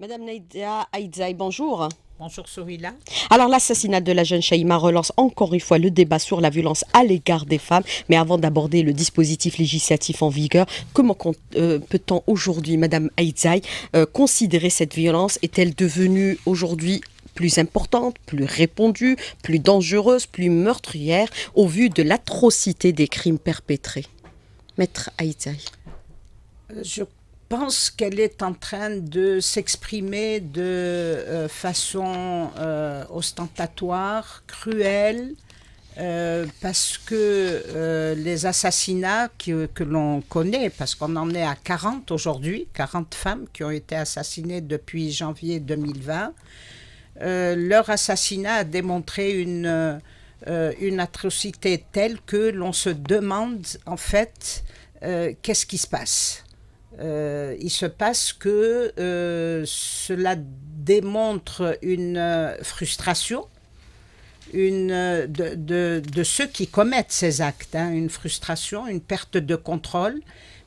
Madame Naïda Aïdzaï, bonjour. Bonjour Sohila. Alors l'assassinat de la jeune Shaïma relance encore une fois le débat sur la violence à l'égard des femmes. Mais avant d'aborder le dispositif législatif en vigueur, comment euh, peut-on aujourd'hui, Madame Aïdzaï, euh, considérer cette violence Est-elle devenue aujourd'hui plus importante, plus répandue, plus dangereuse, plus meurtrière au vu de l'atrocité des crimes perpétrés Maître Aïdzaï. Euh, je pense qu'elle est en train de s'exprimer de euh, façon euh, ostentatoire, cruelle, euh, parce que les assassinats que, l'on connaît, parce qu'on en est à 40 aujourd'hui, 40 femmes qui ont été assassinées depuis janvier 2020, leur assassinat a démontré une atrocité telle que l'on se demande en fait qu'est-ce qui se passe. Euh, il se passe que euh, cela démontre une euh, frustration de, de, ceux qui commettent ces actes, hein. une frustration, une perte de contrôle,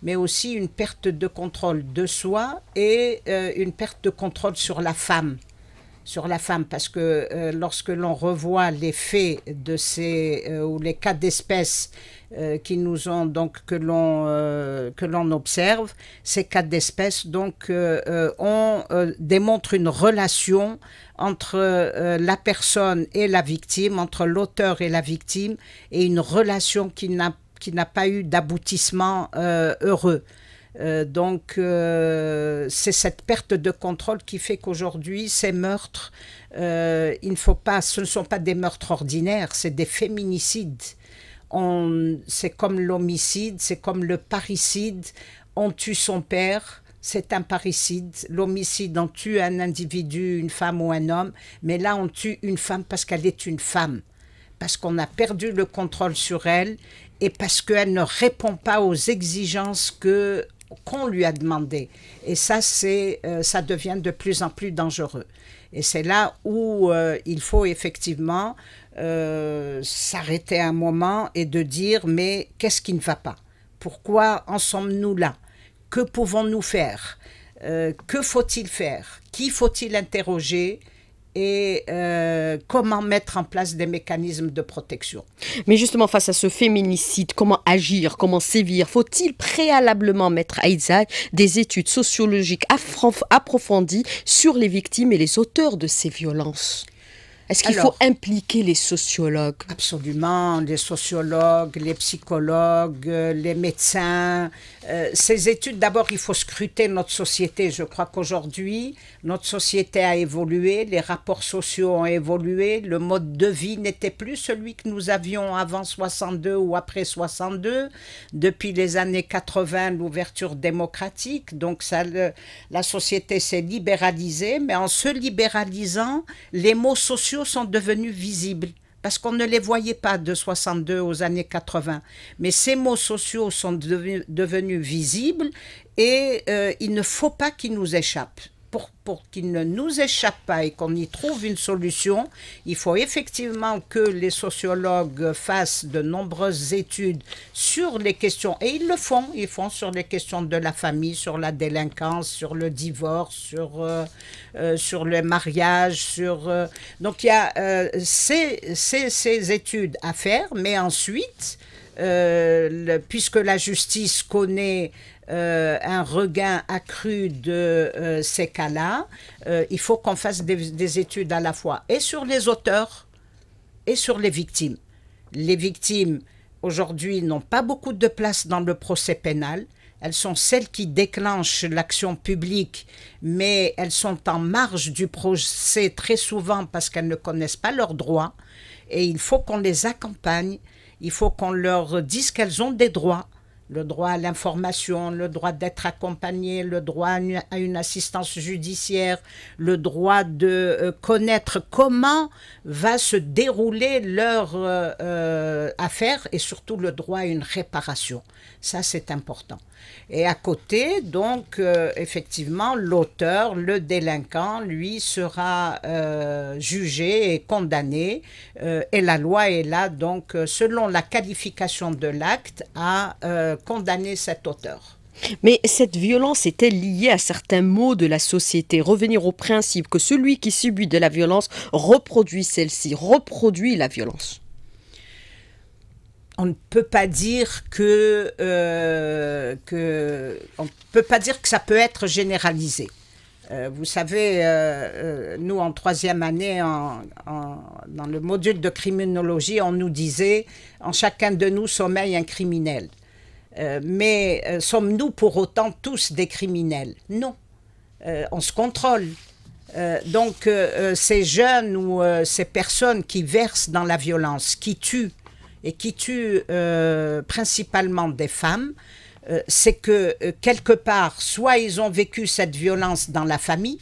mais aussi une perte de contrôle de soi et une perte de contrôle sur la femme sur la femme, parce que euh, lorsque l'on revoit les faits de ces euh, ou les cas d'espèces euh, qui nous ont donc que l'on observe, ces cas d'espèces donc on démontre une relation entre la personne et la victime, entre l'auteur et la victime, et une relation qui n'a qui n'a pas eu d'aboutissement heureux. Euh, donc euh, c'est cette perte de contrôle qui fait qu'aujourd'hui ces meurtres, euh, il ne faut pas, ce ne sont pas des meurtres ordinaires, c'est des féminicides. C'est comme l'homicide, c'est comme le parricide. On tue son père, c'est un parricide. L'homicide, on tue un individu, une femme ou un homme, mais là on tue une femme parce qu'elle est une femme parce qu'on a perdu le contrôle sur elle et parce qu'elle ne répond pas aux exigences que qu'on lui a demandé. Et ça, euh, ça devient de plus en plus dangereux. Et c'est là où euh, il faut effectivement euh, s'arrêter un moment et de dire, mais qu'est-ce qui ne va pas Pourquoi en sommes-nous là Que pouvons-nous faire Que faut-il faire Qui faut-il interroger et euh, comment mettre en place des mécanismes de protection. Mais justement, face à ce féminicide, comment agir, comment sévir Faut-il préalablement mettre à Isaac des études sociologiques approfondies sur les victimes et les auteurs de ces violences est-ce qu'il faut impliquer les sociologues Absolument, les sociologues, les psychologues, euh, les médecins. Euh, ces études, d'abord, il faut scruter notre société. Je crois qu'aujourd'hui, notre société a évolué, les rapports sociaux ont évolué, le mode de vie n'était plus celui que nous avions avant 62 ou après 62. Depuis les années 80, l'ouverture démocratique, donc ça, la société s'est libéralisée, mais en se libéralisant, les mots sociaux sont devenus visibles parce qu'on ne les voyait pas de 62 aux années 80. Mais ces mots sociaux sont devenus, visibles et euh, il ne faut pas qu'ils nous échappent pour, pour qu'il ne nous échappe pas et qu'on y trouve une solution, il faut effectivement que les sociologues fassent de nombreuses études sur les questions, et ils le font, ils font sur les questions de la famille, sur la délinquance, sur le divorce, sur, euh, euh, sur le mariage, sur... Euh, donc il y a ces, ces, ces, études à faire, mais ensuite... puisque la justice connaît euh, un regain accru de euh, ces cas-là, euh, il faut qu'on fasse des, études à la fois et sur les auteurs et sur les victimes. Les victimes, aujourd'hui, n'ont pas beaucoup de place dans le procès pénal. Elles sont celles qui déclenchent l'action publique, mais elles sont en marge du procès très souvent parce qu'elles ne connaissent pas leurs droits. Et il faut qu'on les accompagne, il faut qu'on leur dise qu'elles ont des droits le droit à l'information, le droit d'être accompagné, le droit à une, assistance judiciaire, le droit de euh, connaître comment va se dérouler leur euh, euh, affaire et surtout le droit à une réparation. Ça, c'est important. Et à côté, donc, effectivement, l'auteur, le délinquant, lui, sera jugé et condamné. et la loi est là, donc, selon la qualification de l'acte, à condamner cet auteur. Mais cette violence était liée à certains mots de la société. Revenir au principe que celui qui subit de la violence reproduit celle-ci, reproduit la violence. On ne peut pas dire que, euh, que peut pas dire que ça peut être généralisé. Euh, vous savez, euh, nous en troisième année, dans le module de criminologie, on nous disait en chacun de nous sommeille un criminel. Euh, mais euh, sommes-nous pour autant tous des criminels Non. Euh, on se contrôle. donc ces jeunes ou ces personnes qui versent dans la violence, qui tuent, et qui tuent principalement des femmes, c'est que quelque part, soit ils ont vécu cette violence dans la famille,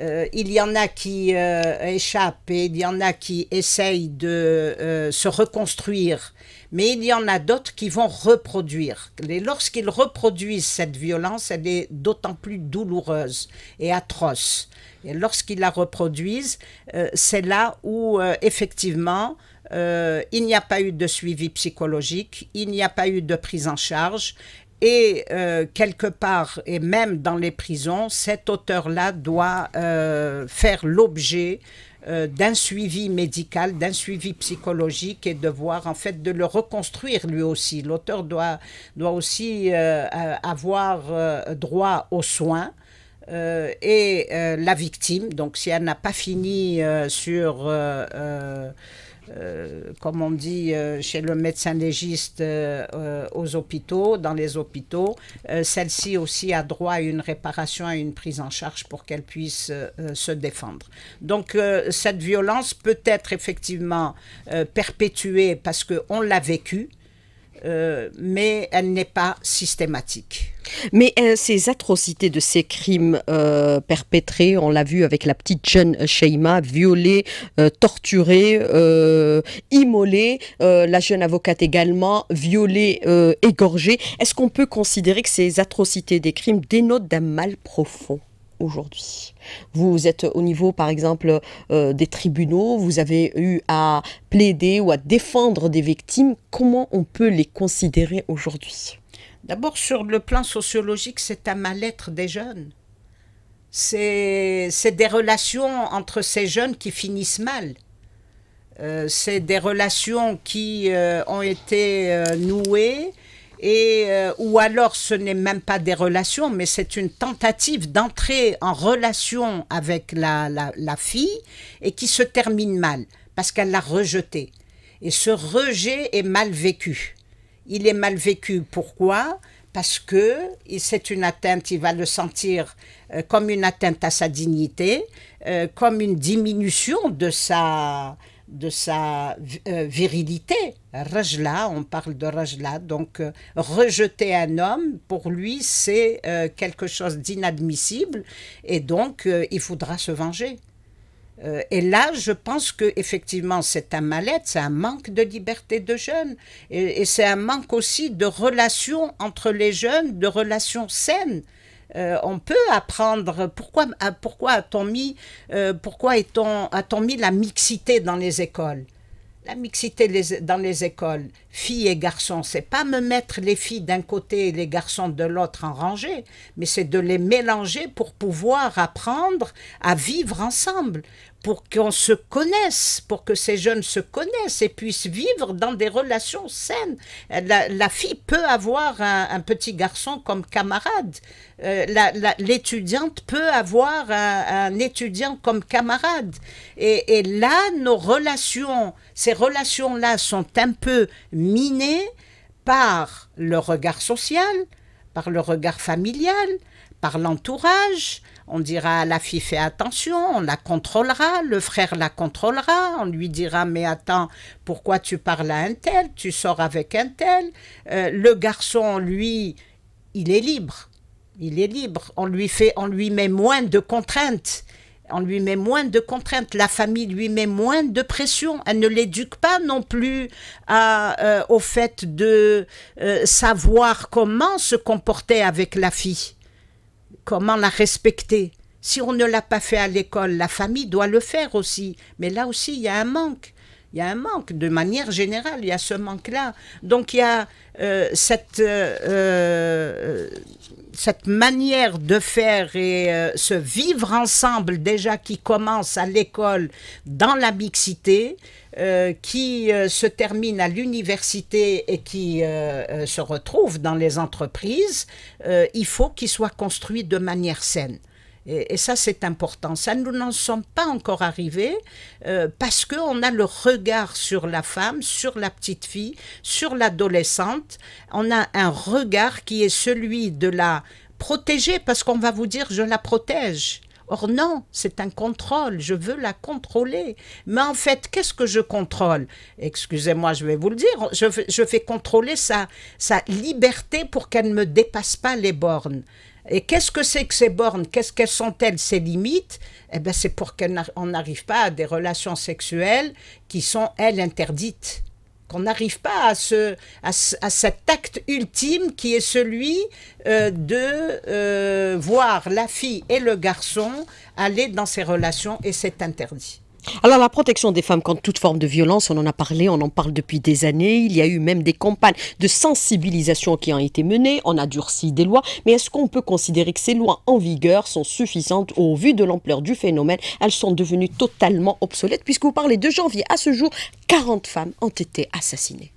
euh, il y en a qui euh, échappent et il y en a qui essayent de euh, se reconstruire, mais il y en a d'autres qui vont reproduire. Et lorsqu'ils reproduisent cette violence, elle est d'autant plus douloureuse et atroce. Et lorsqu'ils la reproduisent, c'est là où effectivement il n'y a pas eu de suivi psychologique, il n'y a pas eu de prise en charge, et euh, quelque part, et même dans les prisons, cet auteur-là doit euh, faire l'objet euh, d'un suivi médical, d'un suivi psychologique et devoir voir en fait de le reconstruire lui aussi. L'auteur doit, doit aussi avoir droit aux soins. et la victime. Donc si elle n'a pas fini sur euh, comme on dit euh, chez le médecin légiste euh, aux hôpitaux, dans les hôpitaux. Celle-ci aussi a droit à une réparation, à une prise en charge pour qu'elle puisse se défendre. Donc cette violence peut être effectivement perpétuée parce qu'on l'a vécue, mais elle n'est pas systématique. Mais euh, ces atrocités de ces crimes euh, perpétrés, on l'a vu avec la petite jeune Sheima, violée, euh, torturée, immolée, la jeune avocate également, violée, égorgée. Est-ce qu'on peut considérer que ces atrocités des crimes dénotent d'un mal profond aujourd'hui. Vous êtes au niveau, par exemple, des tribunaux, vous avez eu à plaider ou à défendre des victimes. Comment on peut les considérer aujourd'hui D'abord, sur le plan sociologique, c'est un mal-être des jeunes. C'est des relations entre ces jeunes qui finissent mal. Euh, c'est des relations qui euh, ont été euh, nouées, et, ou alors ce n'est même pas des relations, mais c'est une tentative d'entrer en relation avec la, la fille et qui se termine mal, parce qu'elle l'a rejetée. Et ce rejet est mal vécu il est mal vécu. Pourquoi Parce que c'est une atteinte, il va le sentir euh, comme une atteinte à sa dignité, euh, comme une diminution de sa, de sa euh, virilité. Rajla, on parle de Rajla, donc rejeter un homme, pour lui, c'est quelque chose d'inadmissible et donc il faudra se venger. Euh, et là, je pense que effectivement, c'est un mal c'est un manque de liberté de jeunes, et, c'est un manque aussi de relations entre les jeunes, de relations saines. Euh, on peut apprendre pourquoi a-t-on mis euh, pourquoi est-on t mis la mixité dans les écoles la mixité dans les écoles filles et garçons c'est pas me mettre les filles d'un côté et les garçons de l'autre en rangée mais c'est de les mélanger pour pouvoir apprendre à vivre ensemble pour qu'on se connaisse, pour que ces jeunes se connaissent et puissent vivre dans des relations saines. Euh, la, fille peut avoir un, petit garçon comme camarade, euh, l'étudiante peut avoir un, étudiant comme camarade. et là, nos relations, ces relations-là sont un peu minées par le regard social, par le regard familial, par l'entourage. On dira la fille fait attention, on la contrôlera, le frère la contrôlera, on lui dira mais attends, pourquoi tu parles à un tel, tu sors avec un tel. Euh, le garçon, lui, il est libre, il est libre, on lui, fait, on lui met moins de contraintes on lui met moins de contraintes, la famille lui met moins de pression, elle ne l'éduque pas non plus euh, au fait de euh, savoir comment se comporter avec la fille, comment la respecter. Si on ne l'a pas fait à l'école, la famille doit le faire aussi. Mais là aussi, il y a un manque. Il y a un manque de manière générale, il y a ce manque-là. Donc il y a euh, cette, cette manière de faire et euh, ce vivre ensemble déjà qui commence à l'école dans la mixité, euh, qui euh, se termine à l'université et qui euh, se retrouve dans les entreprises, il faut qu'il soit construit de manière saine. Et, ça, c'est important. Ça, nous n'en sommes pas encore arrivés euh, parce qu'on a le regard sur la femme, sur la petite fille, sur l'adolescente. On a un regard qui est celui de la protéger parce qu'on va vous dire je la protège. Or non, c'est un contrôle, je veux la contrôler. Mais en fait, qu'est-ce que je contrôle Excusez-moi, je vais vous le dire, je, je fais contrôler sa, sa liberté pour qu'elle ne me dépasse pas les bornes. Et qu'est-ce que c'est que ces bornes Qu'est-ce qu'elles sont-elles ces limites Eh ben, c'est pour qu'on n'arrive pas à des relations sexuelles qui sont elles interdites. Qu'on n'arrive pas à ce à, cet acte ultime qui est celui euh, de euh, voir la fille et le garçon aller dans ces relations et c'est interdit. Alors la protection des femmes contre toute forme de violence, on en a parlé, on en parle depuis des années. Il y a eu même des campagnes de sensibilisation qui ont été menées, on a durci des lois, mais est-ce qu'on peut considérer que ces lois en vigueur sont suffisantes au vu de l'ampleur du phénomène Elles sont devenues totalement obsolètes puisque vous parlez de janvier à ce jour, 40 femmes ont été assassinées.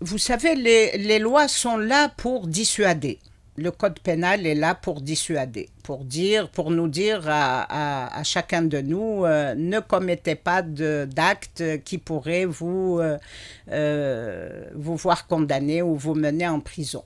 Vous savez, les, les lois sont là pour dissuader le code pénal est là pour dissuader, pour dire, pour nous dire à, chacun de nous, euh, ne commettez pas d'actes qui pourraient vous, euh, euh, vous voir condamné ou vous mener en prison.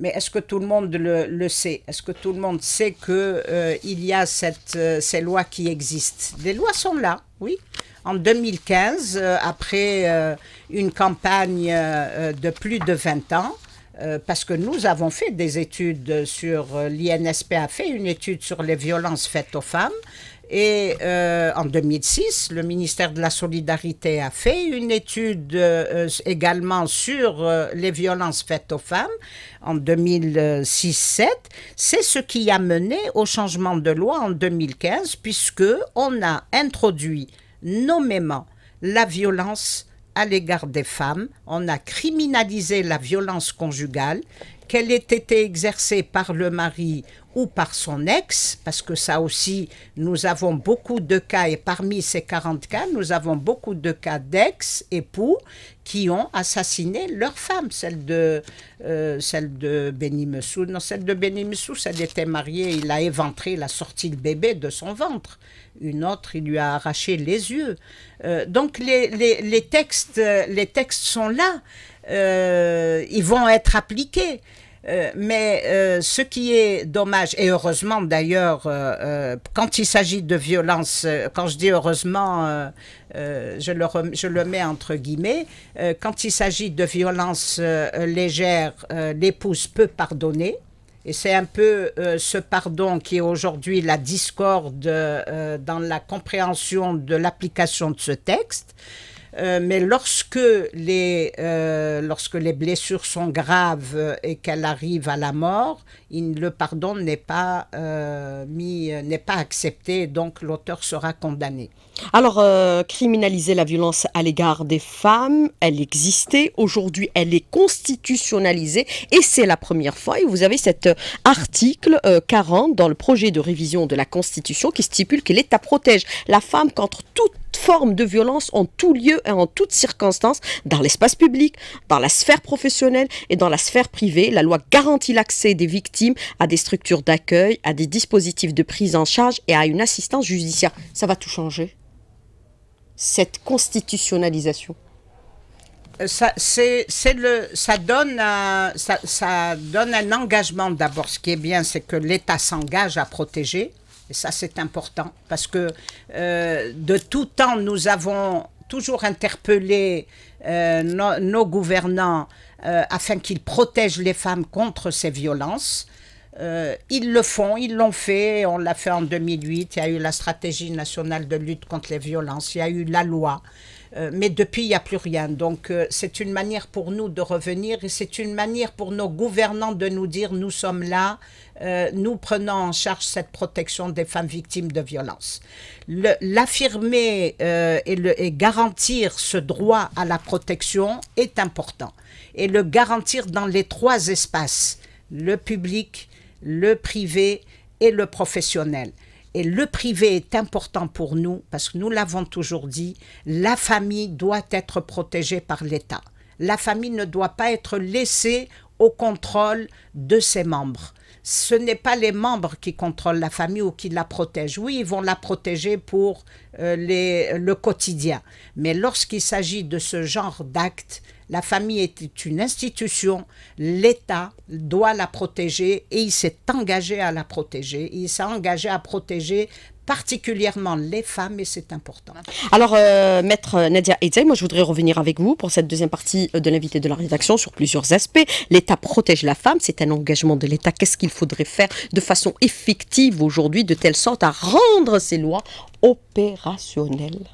Mais est-ce que tout le monde le, sait Est-ce que tout le monde sait qu'il y a ces lois qui existent Les lois sont là, oui. En 2015, après une campagne de plus de 20 ans, euh, parce que nous avons fait des études sur, euh, l'INSP a fait une étude sur les violences faites aux femmes. Et euh, en 2006, le ministère de la Solidarité a fait une étude également sur les violences faites aux femmes en 2006-7. C'est ce qui a mené au changement de loi en 2015, puisque on a introduit nommément la violence à l'égard des femmes, on a criminalisé la violence conjugale qu'elle ait été exercée par le mari ou par son ex, parce que ça aussi, nous avons beaucoup de cas, et parmi ces 40 cas, nous avons beaucoup de cas d'ex-époux qui ont assassiné leur femme, celle de, euh, celle de Benny Messou. Non, celle de Benny Messou, elle était mariée, il a éventré, il a sorti le bébé de son ventre. Une autre, il lui a arraché les yeux. Euh, donc les, les, textes, les textes sont là. Euh, ils vont être appliqués. Euh, mais euh, ce qui est dommage, et heureusement d'ailleurs, euh, quand il s'agit de violence, quand je dis heureusement, je le, je, le mets entre guillemets, quand il s'agit de violence légère l'épouse peut pardonner. Et c'est un peu ce pardon qui est aujourd'hui la discorde dans la compréhension de l'application de ce texte. Euh, mais lorsque les, euh, lorsque les blessures sont graves et qu'elle arrive à la mort, il, le pardon n'est pas, euh, mis, n'est pas accepté, donc l'auteur sera condamné. Alors, criminaliser la violence à l'égard des femmes, elle existait, aujourd'hui elle est constitutionnalisée, et c'est la première fois, et vous avez cet article 40 dans le projet de révision de la Constitution qui stipule que l'État protège la femme contre toute Formes de violence en tout lieu et en toutes circonstances, dans l'espace public, dans la sphère professionnelle et dans la sphère privée. La loi garantit l'accès des victimes à des structures d'accueil, à des dispositifs de prise en charge et à une assistance judiciaire. Ça va tout changer. Cette constitutionnalisation. Euh, le, ça, donne ça, ça donne un engagement d'abord. Ce qui est bien, c'est que l'État s'engage à protéger et ça, c'est important parce que euh, de tout temps, nous avons toujours interpellé euh, nos gouvernants euh, afin qu'ils protègent les femmes contre ces violences. ils le font, ils l'ont fait, on l'a fait en 2008, il y a eu la stratégie nationale de lutte contre les violences, il y a eu la loi, euh, mais depuis, il n'y a plus rien. Donc, euh, c'est une manière pour nous de revenir et c'est une manière pour nos gouvernants de nous dire, nous sommes là, euh, nous prenons en charge cette protection des femmes victimes de violences. L'affirmer et, garantir ce droit à la protection est important. Et le garantir dans les trois espaces, le public, le privé et le professionnel. Et le privé est important pour nous parce que nous l'avons toujours dit, la famille doit être protégée par l'État. La famille ne doit pas être laissée au contrôle de ses membres. Ce n'est pas les membres qui contrôlent la famille ou qui la protègent. Oui, ils vont la protéger pour euh, le quotidien. Mais lorsqu'il s'agit de ce genre d'actes, la famille est une institution, l'État doit la protéger et il s'est engagé à la protéger. Il s'est engagé à protéger particulièrement les femmes et c'est important. Alors, euh, maître Nadia Eitzey, moi je voudrais revenir avec vous pour cette deuxième partie euh, de l'invité de la rédaction sur plusieurs aspects. L'État protège la femme, c'est un engagement de l'État. Qu'est-ce qu'il faudrait faire de façon effective aujourd'hui de telle sorte à rendre ces lois opérationnelles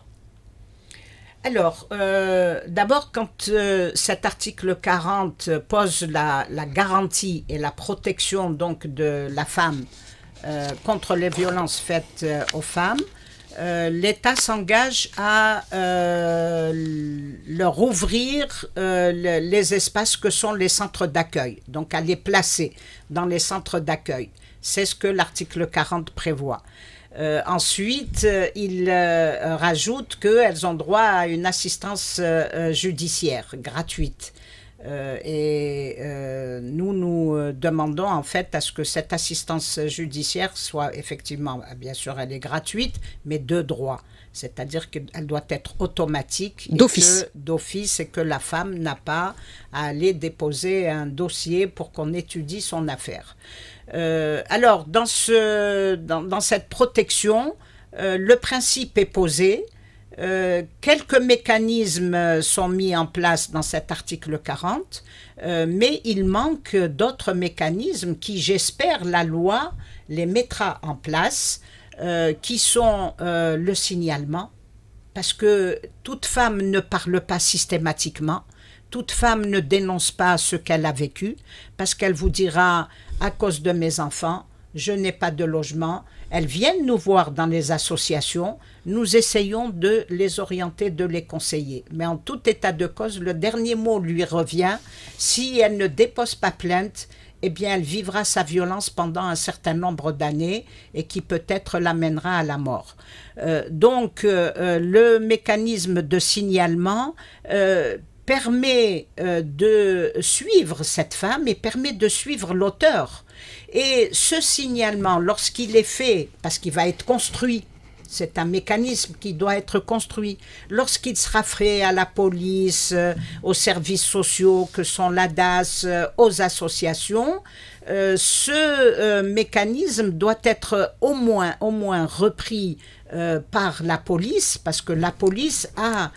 alors, euh, d'abord, quand euh, cet article 40 pose la, garantie et la protection donc de la femme euh, contre les violences faites aux femmes, l'État s'engage à leur ouvrir les espaces que sont les centres d'accueil, donc à les placer dans les centres d'accueil. C'est ce que l'article 40 prévoit. Euh, ensuite, ils euh, il euh, rajoute qu'elles ont droit à une assistance judiciaire gratuite. et nous nous demandons en fait à ce que cette assistance judiciaire soit effectivement, bien sûr, elle est gratuite, mais de droit. C'est-à-dire qu'elle doit être automatique. D'office. D'office et que la femme n'a pas à aller déposer un dossier pour qu'on étudie son affaire. Euh, alors, dans, cette protection, euh, le principe est posé. Euh, quelques mécanismes sont mis en place dans cet article 40, mais il manque d'autres mécanismes qui, j'espère, la loi les mettra en place, qui sont le signalement, parce que toute femme ne parle pas systématiquement, toute femme ne dénonce pas ce qu'elle a vécu, parce qu'elle vous dira à cause de mes enfants, je n'ai pas de logement. Elles viennent nous voir dans les associations. Nous essayons de les orienter, de les conseiller. Mais en tout état de cause, le dernier mot lui revient. Si elle ne dépose pas plainte, eh bien, elle vivra sa violence pendant un certain nombre d'années et qui peut-être l'amènera à la mort. Euh, donc, euh, euh, le mécanisme de signalement permet euh, de suivre cette femme et permet de suivre l'auteur. Et ce signalement, lorsqu'il est fait, parce qu'il va être construit, c'est un mécanisme qui doit être construit. Lorsqu'il sera fait à la police, euh, aux services sociaux que sont l'ADAS, euh, aux associations, ce mécanisme doit être au moins, au moins repris par la police, parce que la police a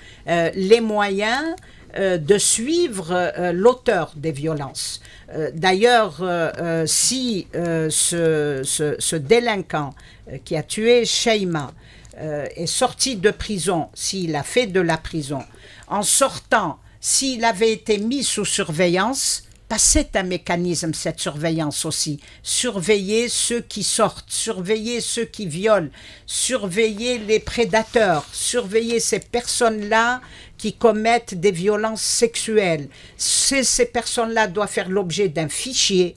les moyens euh, de suivre euh, l'auteur des violences. Euh, d'ailleurs, si ce, délinquant qui a tué Sheima est sorti de prison, s'il a fait de la prison, en sortant, s'il avait été mis sous surveillance, passait bah, un mécanisme, cette surveillance aussi. Surveiller ceux qui sortent, surveiller ceux qui violent, surveiller les prédateurs, surveiller ces personnes-là qui commettent des violences sexuelles. Ces, personnes-là doivent faire l'objet d'un fichier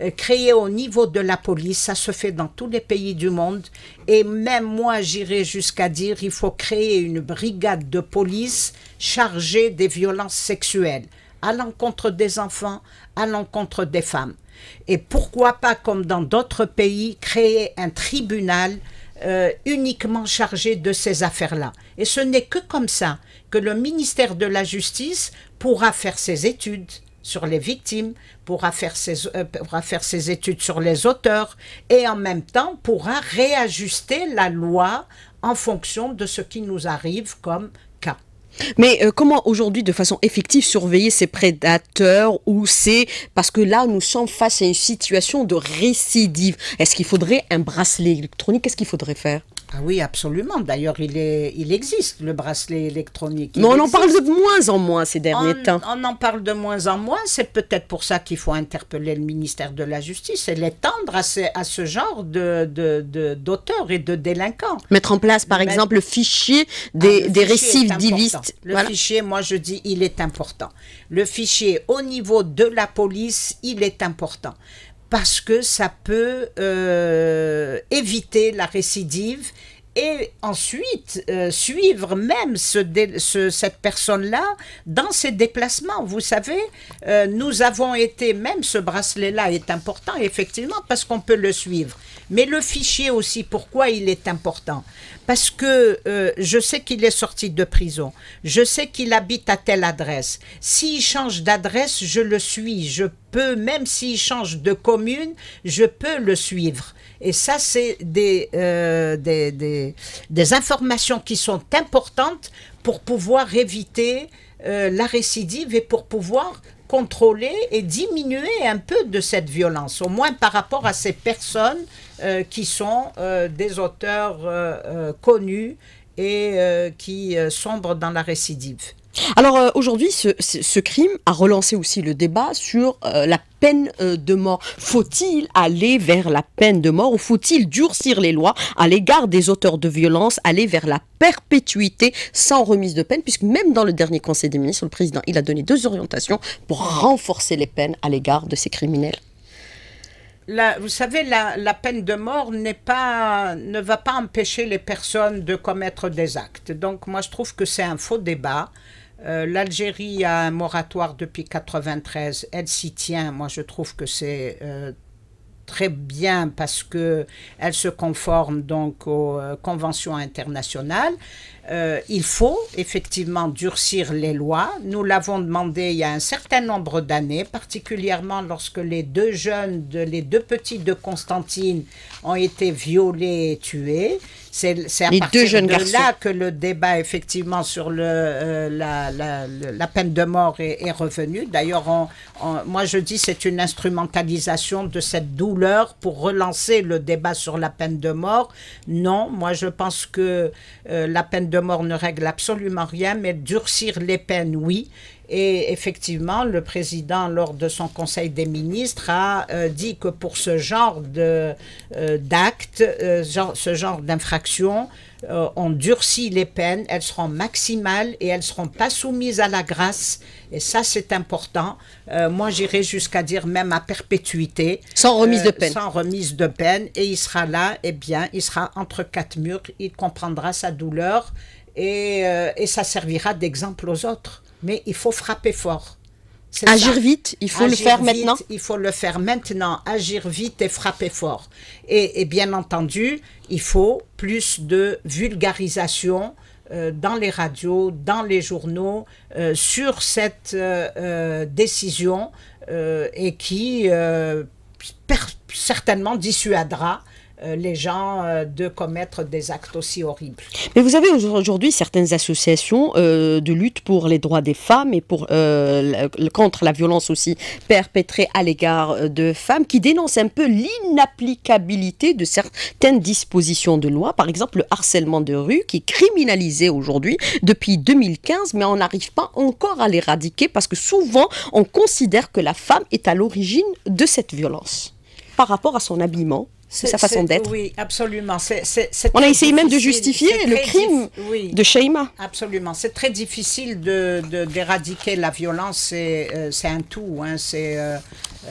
euh, créé au niveau de la police, ça se fait dans tous les pays du monde. Et même moi, j'irai jusqu'à dire, qu'il faut créer une brigade de police chargée des violences sexuelles à l'encontre des enfants, à l'encontre des femmes. Et pourquoi pas, comme dans d'autres pays, créer un tribunal euh, uniquement chargé de ces affaires-là. Et ce n'est que comme ça que le ministère de la Justice pourra faire ses études sur les victimes, pourra faire ses, euh, faire ses études sur les auteurs et en même temps pourra réajuster la loi en fonction de ce qui nous arrive comme cas. Mais euh, comment aujourd'hui, de façon effective, surveiller ces prédateurs ou ces... Parce que là, nous sommes face à une situation de récidive. Est-ce qu'il faudrait un bracelet électronique Qu'est-ce qu'il faudrait faire ah oui, absolument. D'ailleurs, il, il existe le bracelet électronique. Mais on en parle de moins en moins ces derniers temps. On en parle de moins en moins. C'est peut-être pour ça qu'il faut interpeller le ministère de la Justice et l'étendre à, à ce, genre d'auteurs de, de, et de délinquants. Mettre en place, par exemple, le fichier des, récits ah, Le fichier, moi je dis, il est important. Le fichier au niveau de la police, il est important parce que ça peut euh, éviter la récidive et ensuite euh, suivre même cette personne-là dans ses déplacements. Vous savez, euh, nous avons été, même ce bracelet-là est important effectivement parce qu'on peut le suivre. Mais le fichier aussi, pourquoi il est important Parce que euh, je sais qu'il est sorti de prison, je sais qu'il habite à telle adresse. S'il change d'adresse, je le suis, je peux, même s'il change de commune, je peux le suivre. Et ça, c'est des, euh, des, des, informations qui sont importantes pour pouvoir éviter euh, la récidive et pour pouvoir contrôler et diminuer un peu de cette violence, au moins par rapport à ces personnes euh, qui sont euh, des auteurs euh, connus et qui sombrent dans la récidive. Alors euh, aujourd'hui, ce, crime a relancé aussi le débat sur euh, la peine euh, de mort. Faut-il aller vers la peine de mort ou faut-il durcir les lois à l'égard des auteurs de violence, aller vers la perpétuité sans remise de peine, puisque même dans le dernier Conseil des ministres, le président, il a donné deux orientations pour renforcer les peines à l'égard de ces criminels. vous savez, la, peine de mort ne va pas empêcher les personnes de commettre des actes. Donc moi, je trouve que c'est un faux débat. Euh, L'Algérie a un moratoire depuis 1993. Elle s'y tient. Moi, je trouve que c'est euh, très bien parce que elle se conforme donc aux euh, conventions internationales. il faut effectivement durcir les lois. Nous l'avons demandé il y a un certain nombre d'années, particulièrement lorsque les deux jeunes, les deux petits de Constantine ont été violés et tués. C'est, à partir de là que le débat effectivement sur le, euh, la, peine de mort est, revenu. D'ailleurs, moi je dis c'est une instrumentalisation de cette douleur pour relancer le débat sur la peine de mort. Non, moi je pense que euh, la peine de mort ne règle absolument rien, mais durcir les peines, oui. Et effectivement, le président, lors de son conseil des ministres, a euh, dit que pour ce genre euh, d'actes, euh, ce genre d'infraction, on durcit les peines, elles seront maximales et elles ne seront pas soumises à la grâce. Et ça, c'est important. moi, j'irai jusqu'à dire même à perpétuité. Sans remise de peine. Sans remise de peine. Et il sera là, eh bien, il sera entre quatre murs, il comprendra sa douleur et ça servira d'exemple aux autres mais il faut frapper fort. Agir vite, il faut le faire maintenant. Il faut le faire maintenant. Agir vite et frapper fort. Et, bien entendu, il faut plus de vulgarisation euh, dans les radios, dans les journaux, euh, sur cette euh, décision et qui certainement dissuadera euh, les gens euh, de commettre des actes aussi horribles. Mais vous avez aujourd'hui certaines associations euh, de lutte pour les droits des femmes et pour, contre la violence aussi perpétrée à l'égard de femmes qui dénoncent un peu l'inapplicabilité de certaines dispositions de loi, par exemple le harcèlement de rue qui est criminalisé aujourd'hui depuis 2015, mais on n'arrive pas encore à l'éradiquer parce que souvent on considère que la femme est à l'origine de cette violence par rapport à son habillement c'est sa façon d'être. Oui, absolument. On a essayé même de justifier le crime de Sheima. Absolument. C'est très difficile d'éradiquer de, la violence. C'est euh, un tout. Hein. C'est euh,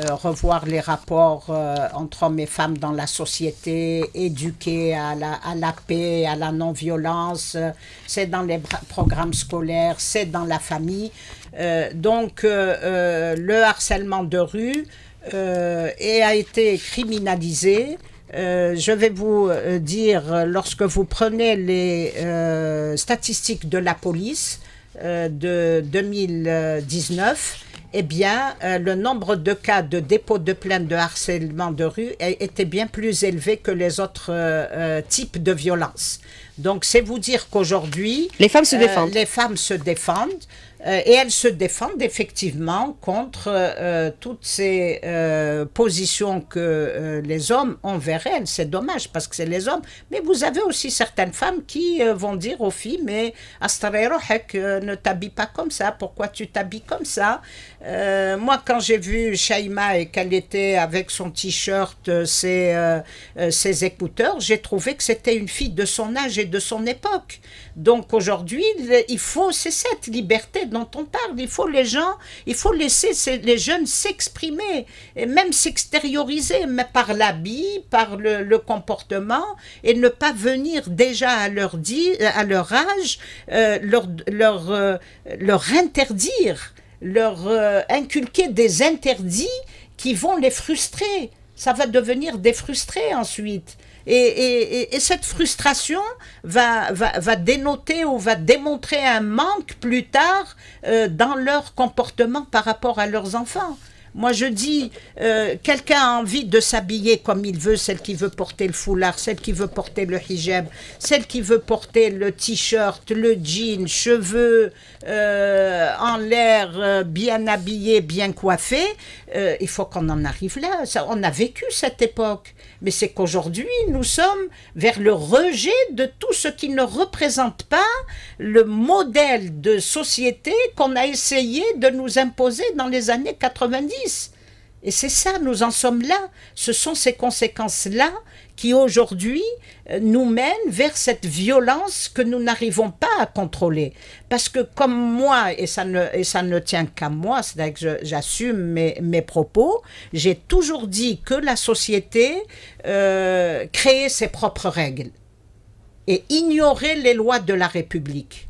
euh, revoir les rapports entre hommes et femmes dans la société, éduquer à la, à la paix, à la non-violence. C'est dans les programmes scolaires, c'est dans la famille. donc, le harcèlement de rue euh, et a été criminalisé. Euh, je vais vous euh, dire, lorsque vous prenez les statistiques de la police de 2019, eh bien, le nombre de cas de dépôt de plainte de harcèlement de rue était bien plus élevé que les autres types de violences. Donc c'est vous dire qu'aujourd'hui... Les femmes se euh, défendent. les femmes se défendent euh, et elles se défendent effectivement contre euh, toutes ces positions que les hommes ont vers elles. C'est dommage parce que c'est les hommes. Mais vous avez aussi certaines femmes qui vont dire aux filles Mais Astarerohek, hein, ne t'habille pas comme ça. Pourquoi tu t'habilles comme ça Moi, quand j'ai vu Shaima et qu'elle était avec son t-shirt, ses, écouteurs, j'ai trouvé que c'était une fille de son âge de son époque. Donc aujourd'hui, il faut, c'est cette liberté dont on parle. Il faut les gens, il faut laisser les jeunes s'exprimer, et même s'extérioriser, mais par l'habit, par le, comportement, et ne pas venir déjà à leur, âge euh, leur, euh, leur, interdire, leur euh, inculquer des interdits qui vont les frustrer. Ça va devenir des frustrés ensuite. Et, cette frustration va, va, dénoter ou va démontrer un manque plus tard euh, dans leur comportement par rapport à leurs enfants. Moi, je dis, euh, quelqu'un a envie de s'habiller comme il veut, celle qui veut porter le foulard, celle qui veut porter le hijab, celle qui veut porter le t-shirt, le jean, cheveux euh, en l'air, bien habillé, bien coiffé. Euh, il faut qu'on en arrive là. on a vécu cette époque. Mais c'est qu'aujourd'hui, nous sommes vers le rejet de tout ce qui ne représente pas le modèle de société qu'on a essayé de nous imposer dans les années 90. Et c'est ça, nous en sommes là. Ce sont ces conséquences-là qui aujourd'hui euh, nous mène vers cette violence que nous n'arrivons pas à contrôler. Parce que comme moi, et ça ne, et ça ne tient qu'à moi, c'est-à-dire que j'assume mes, mes, propos, j'ai toujours dit que la société euh, créait ses propres règles et ignorait les lois de la République.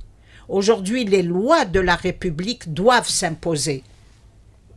Aujourd'hui, les lois de la République doivent s'imposer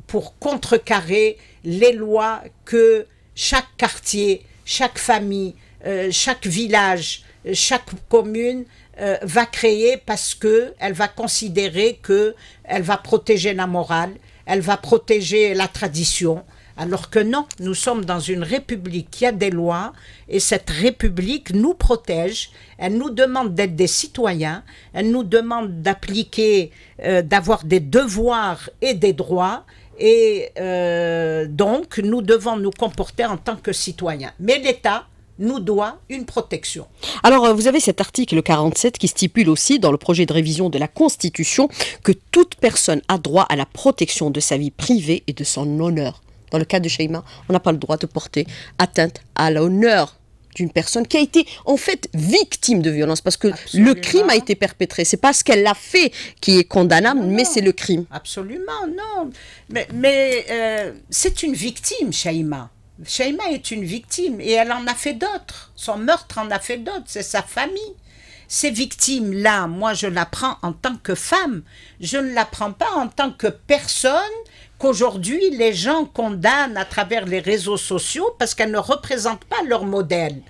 pour contrecarrer les lois que chaque quartier chaque famille, euh, chaque village, euh, chaque commune euh, va créer parce que elle va considérer que elle va protéger la morale, elle va protéger la tradition. Alors que non, nous sommes dans une république qui a des lois et cette république nous protège, elle nous demande d'être des citoyens, elle nous demande d'appliquer, d'avoir des devoirs et des droits et euh, donc, nous devons nous comporter en tant que citoyens. Mais l'État nous doit une protection. Alors, euh, vous avez cet article 47 qui stipule aussi dans le projet de révision de la Constitution que toute personne a droit à la protection de sa vie privée et de son honneur. Dans le cas de Shaima, on n'a pas le droit de porter atteinte à l'honneur d'une personne qui a été en fait victime de violence parce que le crime a été perpétré. C'est pas ce qu'elle a fait qui est condamnable, mais c'est le crime. Absolument, non. Mais, euh, c'est une victime, Shaima. Shaima est une victime et elle en a fait d'autres. Son meurtre en a fait d'autres. C'est sa famille. Ces victimes-là, moi, je la prends en tant que femme. Je ne la prends pas en tant que personne qu'aujourd'hui les gens condamnent à travers les réseaux sociaux parce qu'elles ne représentent pas leur modèle.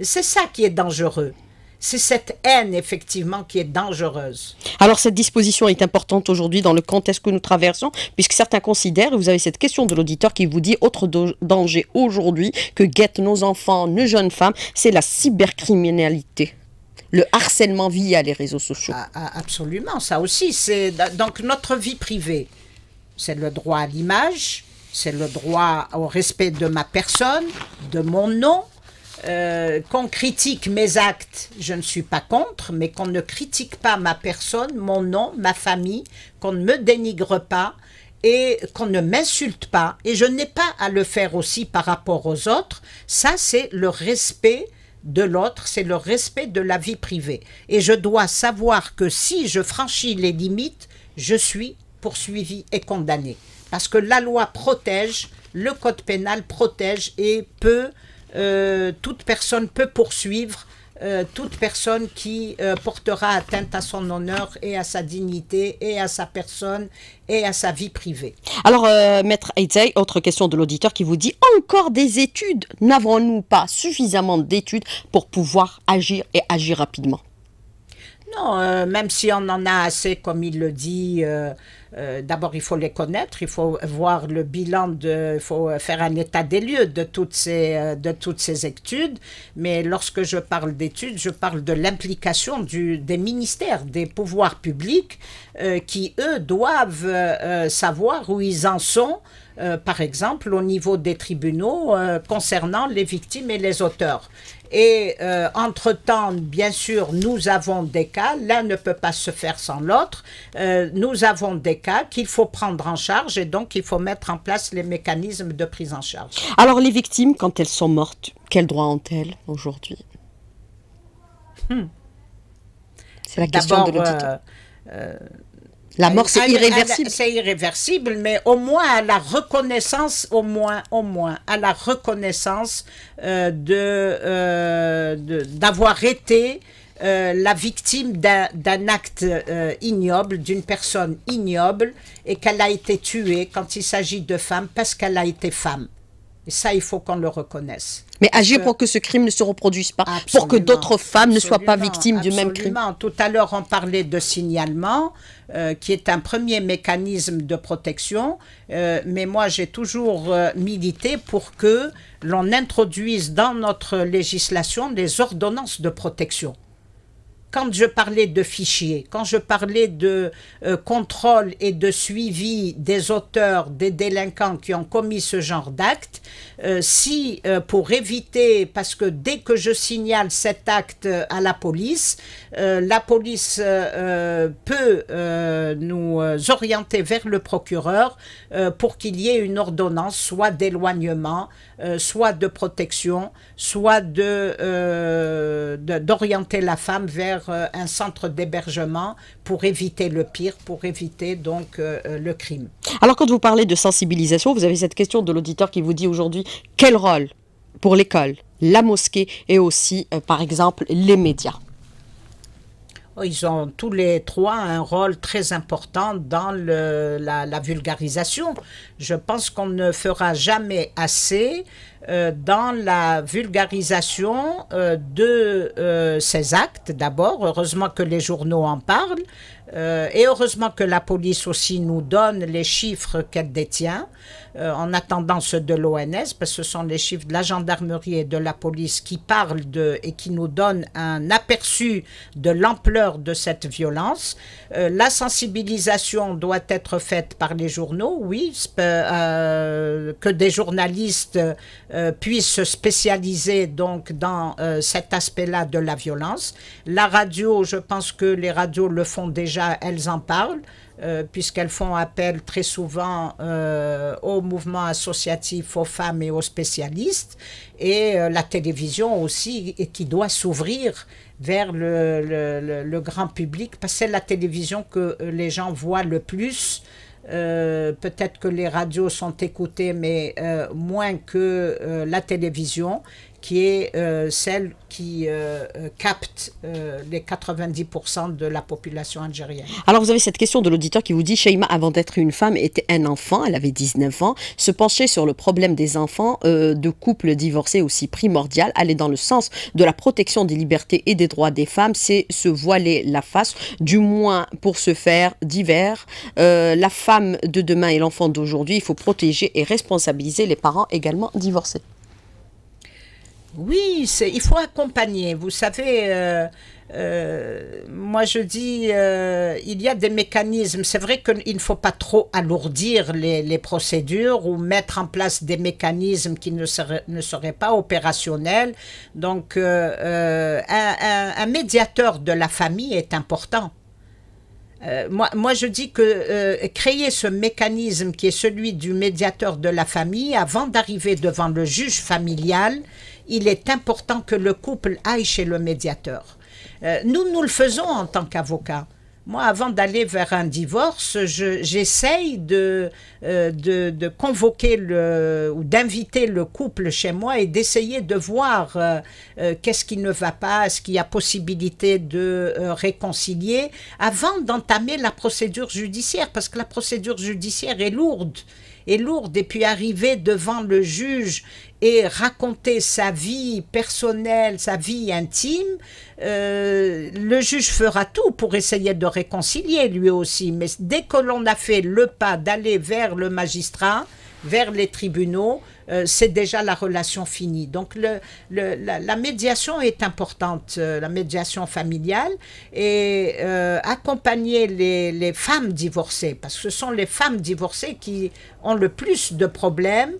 C'est ça qui est dangereux. C'est cette haine, effectivement, qui est dangereuse. Alors, cette disposition est importante aujourd'hui dans le contexte que nous traversons, puisque certains considèrent, vous avez cette question de l'auditeur qui vous dit autre danger aujourd'hui que guettent nos enfants, nos jeunes femmes, c'est la cybercriminalité le harcèlement via les réseaux sociaux. Ah, ah, absolument, ça aussi. C'est donc notre vie privée c'est le droit à l'image, c'est le droit au respect de ma personne, de mon nom. Euh, qu'on critique mes actes, je ne suis pas contre, mais qu'on ne critique pas ma personne, mon nom, ma famille, qu'on ne me dénigre pas et qu'on ne m'insulte pas. Et je n'ai pas à le faire aussi par rapport aux autres. Ça, c'est le respect de l'autre, c'est le respect de la vie privée. Et je dois savoir que si je franchis les limites, je suis poursuivi et condamné. Parce que la loi protège, le code pénal protège et peut, euh, toute personne peut poursuivre euh, toute personne qui euh, portera atteinte à son honneur et à sa dignité et à sa personne et à sa vie privée. Alors, Maître Eitzey, autre question de l'auditeur qui vous dit encore des études. N'avons-nous pas suffisamment d'études pour pouvoir agir et agir rapidement non, euh, même si on en a assez, comme il le dit, euh, euh, d'abord il faut les connaître, il faut voir le bilan, de, il faut faire un état des lieux de toutes ces, de toutes ces études. Mais lorsque je parle d'études, je parle de l'implication des ministères, des pouvoirs publics, qui eux doivent savoir où ils en sont. par exemple, au niveau des tribunaux concernant les victimes et les auteurs. Et euh, entre-temps, bien sûr, nous avons des cas, l'un ne peut pas se faire sans l'autre, euh, nous avons des cas qu'il faut prendre en charge et donc il faut mettre en place les mécanismes de prise en charge. Alors les victimes, quand elles sont mortes, quels droits ont-elles aujourd'hui hmm. C'est la question de la mort, c'est irréversible. C'est irréversible, mais au moins à la reconnaissance, au moins, au moins, à la reconnaissance euh, euh, de d'avoir été euh, la victime d'un acte ignoble, d'une personne ignoble, et qu'elle a été tuée quand il s'agit de femme parce qu'elle a été femme. Et ça, il faut qu'on le reconnaisse. Mais agir pour que ce crime ne se reproduise pas, pour que d'autres femmes ne soient pas victimes du même crime. Tout à l'heure, on parlait de signalement, euh, qui est un premier mécanisme de protection, euh, mais moi, j'ai toujours euh, milité pour que l'on introduise dans notre législation des ordonnances de protection quand je parlais de fichiers, quand je parlais de euh, contrôle et de suivi des auteurs, des délinquants qui ont commis ce genre d'acte, euh, si euh, pour éviter, parce que dès que je signale cet acte à la police, la police peut nous orienter vers le procureur pour qu'il y ait une ordonnance, soit d'éloignement, soit de protection, soit de d'orienter la femme vers euh, un centre d'hébergement pour éviter le pire, pour éviter donc euh, euh, le crime. Alors quand vous parlez de sensibilisation, vous avez cette question de l'auditeur qui vous dit aujourd'hui quel rôle pour l'école, la mosquée et aussi par exemple les médias Oh, ils ont tous les trois un rôle très important dans la, vulgarisation. Je pense qu'on ne fera jamais assez euh, dans la vulgarisation euh, de euh, ces actes d'abord. Heureusement que les journaux en parlent et heureusement que la police aussi nous donne les chiffres qu'elle détient. Euh, en attendant ceux de l'ONS, parce que ce sont les chiffres de la gendarmerie et de la police qui parlent de, et qui nous donnent un aperçu de l'ampleur de cette violence. Euh, la sensibilisation doit être faite par les journaux, oui, euh, que des journalistes puissent se spécialiser donc dans cet aspect-là de la violence. La radio, je pense que les radios le font déjà, elles en parlent. Euh, puisqu'elles font appel très souvent euh, aux mouvements associatifs, aux femmes et aux spécialistes, et euh, la télévision aussi, et qui doit s'ouvrir vers le, le, grand public, parce que c'est la télévision que les gens voient le plus. Peut-être que les radios sont écoutées, mais moins que la télévision qui est euh, celle qui euh, euh, capte les 90% de la population algérienne. Alors vous avez cette question de l'auditeur qui vous dit Sheima, avant d'être une femme, était un enfant, elle avait 19 ans. Se pencher sur le problème des enfants de couples divorcés aussi primordial, aller dans le sens de la protection des libertés et des droits des femmes, c'est se voiler la face, du moins pour se faire divers. la femme de demain et l'enfant d'aujourd'hui, il faut protéger et responsabiliser les parents également divorcés. Oui, il faut accompagner. Vous savez, euh, euh, moi je dis, euh, il y a des mécanismes. C'est vrai qu'il ne faut pas trop alourdir les, procédures ou mettre en place des mécanismes qui ne seraient, pas opérationnels. Donc, un, médiateur de la famille est important. moi, je dis que créer ce mécanisme qui est celui du médiateur de la famille, avant d'arriver devant le juge familial, il est important que le couple aille chez le médiateur. Euh, nous, nous le faisons en tant qu'avocat. Moi, avant d'aller vers un divorce, j'essaye de, euh, convoquer ou d'inviter le couple chez moi et d'essayer de voir euh, qu'est-ce qui ne va pas, est-ce qu'il y a possibilité de réconcilier avant d'entamer la procédure judiciaire, parce que la procédure judiciaire est lourde. Et lourde. Et puis arriver devant le juge et raconter sa vie personnelle, sa vie intime, euh, le juge fera tout pour essayer de réconcilier lui aussi. Mais dès que l'on a fait le pas d'aller vers le magistrat, vers les tribunaux, euh, c'est déjà la relation finie. Donc la, médiation est importante, euh, la médiation familiale, et euh, accompagner les, les, femmes divorcées, parce que ce sont les femmes divorcées qui ont le plus de problèmes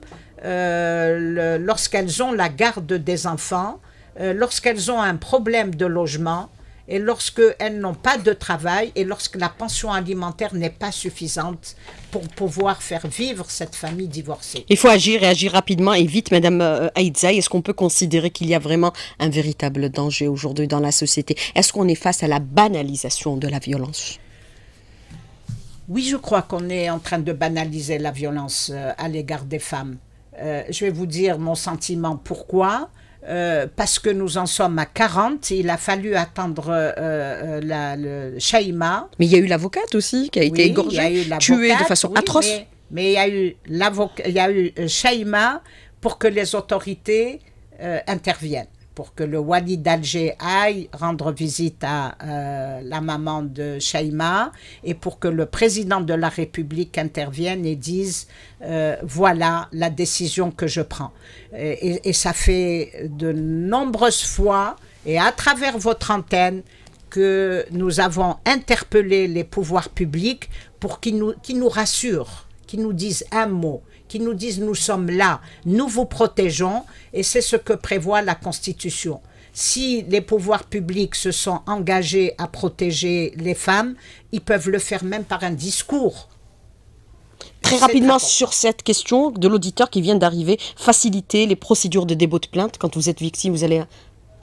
lorsqu'elles ont la garde des enfants, lorsqu'elles ont un problème de logement et lorsqu'elles n'ont pas de travail et lorsque la pension alimentaire n'est pas suffisante pour pouvoir faire vivre cette famille divorcée. Il faut agir et agir rapidement et vite, Madame euh, Aïdzaï. Est-ce qu'on peut considérer qu'il y a vraiment un véritable danger aujourd'hui dans la société Est-ce qu'on est face à la banalisation de la violence oui, je crois qu'on est en train de banaliser la violence euh, à l'égard des femmes. Euh, je vais vous dire mon sentiment. Pourquoi euh, parce que nous en sommes à 40, il a fallu attendre euh, euh, la, le Shaima. Mais il y a eu l'avocate aussi qui a été égorgée, tuée de façon atroce. Mais, il y a eu l'avocat, il pour que les autorités interviennent pour que le wadi d'Alger aille rendre visite à euh, la maman de Shaima et pour que le président de la République intervienne et dise euh, voilà la décision que je prends. Et, ça fait de nombreuses fois et à travers votre antenne que nous avons interpellé les pouvoirs publics pour qu'ils nous, nous rassurent qui nous disent un mot, qui nous disent nous sommes là, nous vous protégeons, et c'est ce que prévoit la Constitution. Si les pouvoirs publics se sont engagés à protéger les femmes, ils peuvent le faire même par un discours. Très rapidement sur cette question de l'auditeur qui vient d'arriver, faciliter les procédures de dépôt de plainte quand vous êtes victime, vous allez...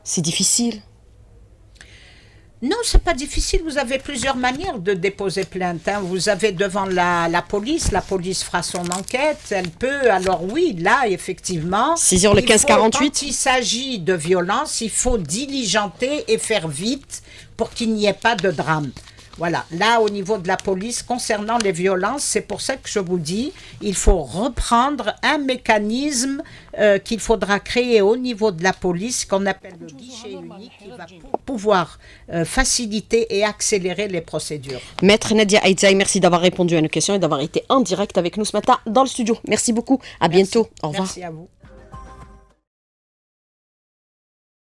C'est difficile. Non, c'est pas difficile. Vous avez plusieurs manières de déposer plainte. Hein. Vous avez devant la, la, police, la police fera son enquête. Elle peut, alors oui, là, effectivement. heures le Quand il s'agit de violence, il faut diligenter et faire vite pour qu'il n'y ait pas de drame. Voilà, là au niveau de la police, concernant les violences, c'est pour ça que je vous dis, il faut reprendre un mécanisme euh, qu'il faudra créer au niveau de la police, qu'on appelle le guichet unique, qui va pouvoir euh, faciliter et accélérer les procédures. Maître Nadia Aïtzaï, merci d'avoir répondu à nos questions et d'avoir été en direct avec nous ce matin dans le studio. Merci beaucoup, à bientôt, au revoir. Merci à vous.